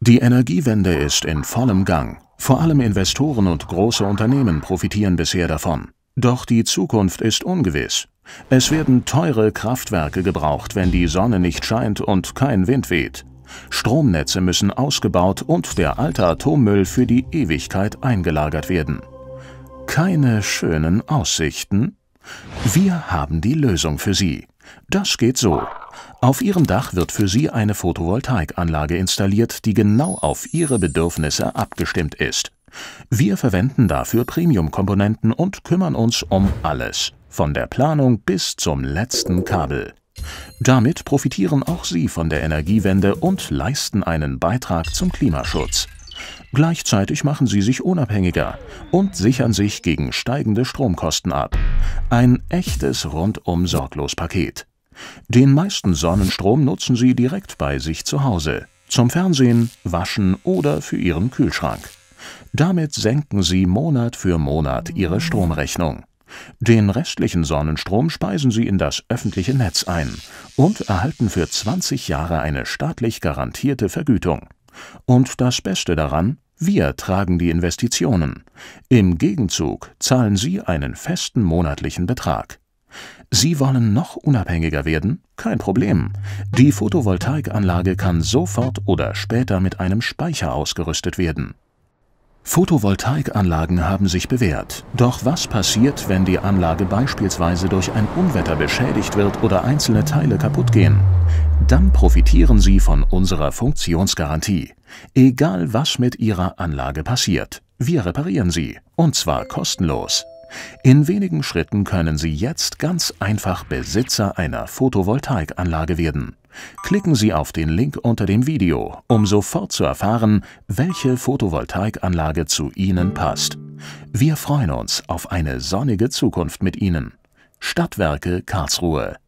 Die Energiewende ist in vollem Gang. Vor allem Investoren und große Unternehmen profitieren bisher davon. Doch die Zukunft ist ungewiss. Es werden teure Kraftwerke gebraucht, wenn die Sonne nicht scheint und kein Wind weht. Stromnetze müssen ausgebaut und der alte Atommüll für die Ewigkeit eingelagert werden. Keine schönen Aussichten? Wir haben die Lösung für Sie. Das geht so. Auf ihrem Dach wird für sie eine Photovoltaikanlage installiert, die genau auf ihre Bedürfnisse abgestimmt ist. Wir verwenden dafür Premium-Komponenten und kümmern uns um alles, von der Planung bis zum letzten Kabel. Damit profitieren auch Sie von der Energiewende und leisten einen Beitrag zum Klimaschutz. Gleichzeitig machen sie sich unabhängiger und sichern sich gegen steigende Stromkosten ab. Ein echtes rundum-sorglos-Paket. Den meisten Sonnenstrom nutzen sie direkt bei sich zu Hause, zum Fernsehen, Waschen oder für ihren Kühlschrank. Damit senken sie Monat für Monat ihre Stromrechnung. Den restlichen Sonnenstrom speisen sie in das öffentliche Netz ein und erhalten für 20 Jahre eine staatlich garantierte Vergütung. Und das Beste daran, wir tragen die Investitionen. Im Gegenzug zahlen Sie einen festen monatlichen Betrag. Sie wollen noch unabhängiger werden? Kein Problem. Die Photovoltaikanlage kann sofort oder später mit einem Speicher ausgerüstet werden. Photovoltaikanlagen haben sich bewährt. Doch was passiert, wenn die Anlage beispielsweise durch ein Unwetter beschädigt wird oder einzelne Teile kaputt gehen? Dann profitieren Sie von unserer Funktionsgarantie. Egal was mit Ihrer Anlage passiert, wir reparieren sie. Und zwar kostenlos. In wenigen Schritten können Sie jetzt ganz einfach Besitzer einer Photovoltaikanlage werden. Klicken Sie auf den Link unter dem Video, um sofort zu erfahren, welche Photovoltaikanlage zu Ihnen passt. Wir freuen uns auf eine sonnige Zukunft mit Ihnen. Stadtwerke Karlsruhe